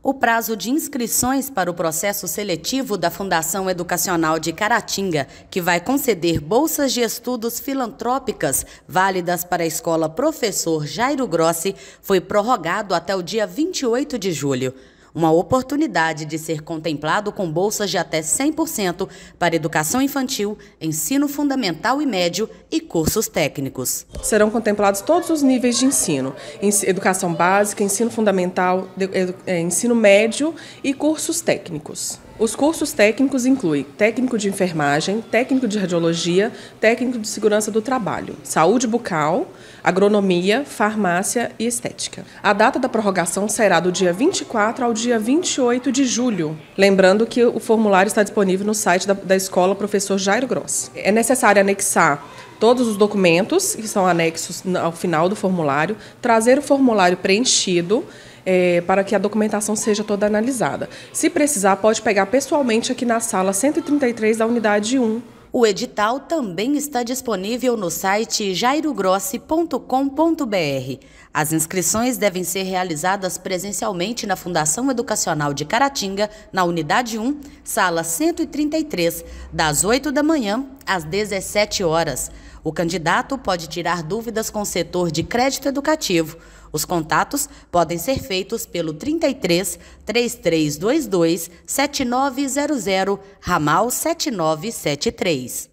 O prazo de inscrições para o processo seletivo da Fundação Educacional de Caratinga, que vai conceder bolsas de estudos filantrópicas válidas para a escola Professor Jairo Grossi, foi prorrogado até o dia 28 de julho uma oportunidade de ser contemplado com bolsas de até 100% para educação infantil, ensino fundamental e médio e cursos técnicos. Serão contemplados todos os níveis de ensino: educação básica, ensino fundamental, eh, ensino médio e cursos técnicos. Os cursos técnicos incluem técnico de enfermagem, técnico de radiologia, técnico de segurança do trabalho, saúde bucal, agronomia, farmácia e estética. A data da prorrogação será do dia 24 ao dia 28 de julho. Lembrando que o formulário está disponível no site da, da escola Professor Jairo Gross. É necessário anexar todos os documentos que são anexos ao final do formulário, trazer o formulário preenchido é, para que a documentação seja toda analisada. Se precisar, pode pegar pessoalmente aqui na sala 133 da unidade 1. O edital também está disponível no site jairogrosse.com.br. As inscrições devem ser realizadas presencialmente na Fundação Educacional de Caratinga, na Unidade 1, sala 133, das 8 da manhã às 17 horas. O candidato pode tirar dúvidas com o setor de crédito educativo. Os contatos podem ser feitos pelo 33 3322 7900 ramal 7973.